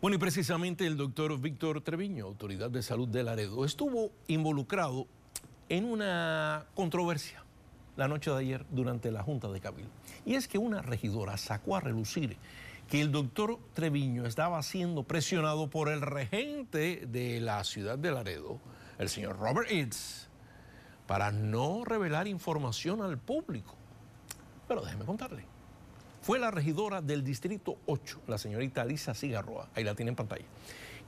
Bueno, y precisamente el doctor Víctor Treviño, autoridad de salud de Laredo, estuvo involucrado en una controversia la noche de ayer durante la Junta de Cabildo. Y es que una regidora sacó a relucir que el doctor Treviño estaba siendo presionado por el regente de la ciudad de Laredo, el señor Robert Eats, para no revelar información al público. Pero déjeme contarle fue la regidora del Distrito 8, la señorita Lisa Cigarroa, ahí la tiene en pantalla,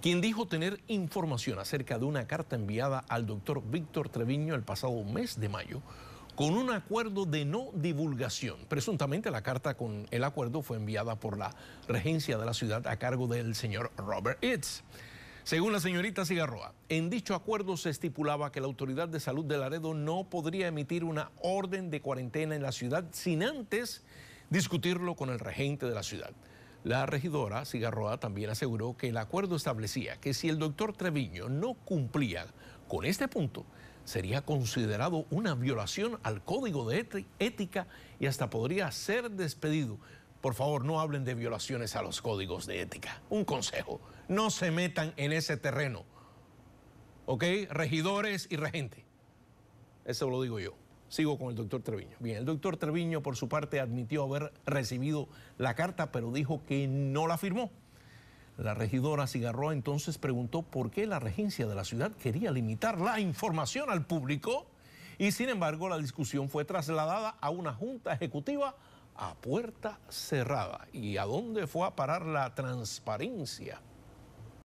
quien dijo tener información acerca de una carta enviada al doctor Víctor Treviño el pasado mes de mayo con un acuerdo de no divulgación. Presuntamente la carta con el acuerdo fue enviada por la regencia de la ciudad a cargo del señor Robert Itz. Según la señorita Cigarroa, en dicho acuerdo se estipulaba que la Autoridad de Salud de Laredo no podría emitir una orden de cuarentena en la ciudad sin antes discutirlo con el regente de la ciudad. La regidora Cigarroa también aseguró que el acuerdo establecía que si el doctor Treviño no cumplía con este punto, sería considerado una violación al código de ética y hasta podría ser despedido. Por favor, no hablen de violaciones a los códigos de ética. Un consejo, no se metan en ese terreno. ¿Ok? Regidores y regente. Eso lo digo yo. Sigo con el doctor Treviño. Bien, el doctor Treviño por su parte admitió haber recibido la carta, pero dijo que no la firmó. La regidora Cigarroa entonces preguntó por qué la regencia de la ciudad quería limitar la información al público y sin embargo la discusión fue trasladada a una junta ejecutiva a puerta cerrada. ¿Y a dónde fue a parar la transparencia?